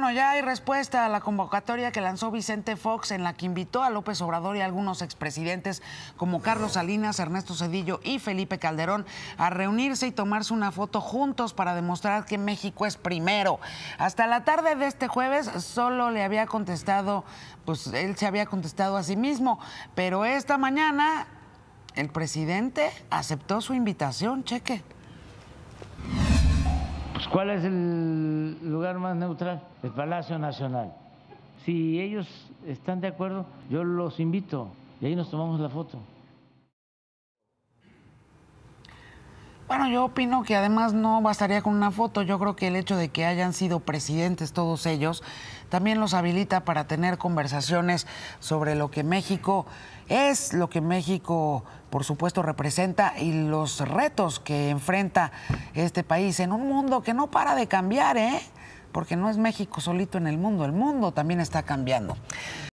bueno, ya hay respuesta a la convocatoria que lanzó Vicente Fox en la que invitó a López Obrador y a algunos expresidentes como Carlos Salinas, Ernesto Cedillo y Felipe Calderón a reunirse y tomarse una foto juntos para demostrar que México es primero. Hasta la tarde de este jueves solo le había contestado, pues él se había contestado a sí mismo, pero esta mañana el presidente aceptó su invitación, cheque. ¿Cuál es el lugar más neutral? El Palacio Nacional. Si ellos están de acuerdo, yo los invito y ahí nos tomamos la foto. Bueno, yo opino que además no bastaría con una foto. Yo creo que el hecho de que hayan sido presidentes todos ellos también los habilita para tener conversaciones sobre lo que México es, lo que México, por supuesto, representa y los retos que enfrenta este país en un mundo que no para de cambiar, ¿eh? Porque no es México solito en el mundo, el mundo también está cambiando.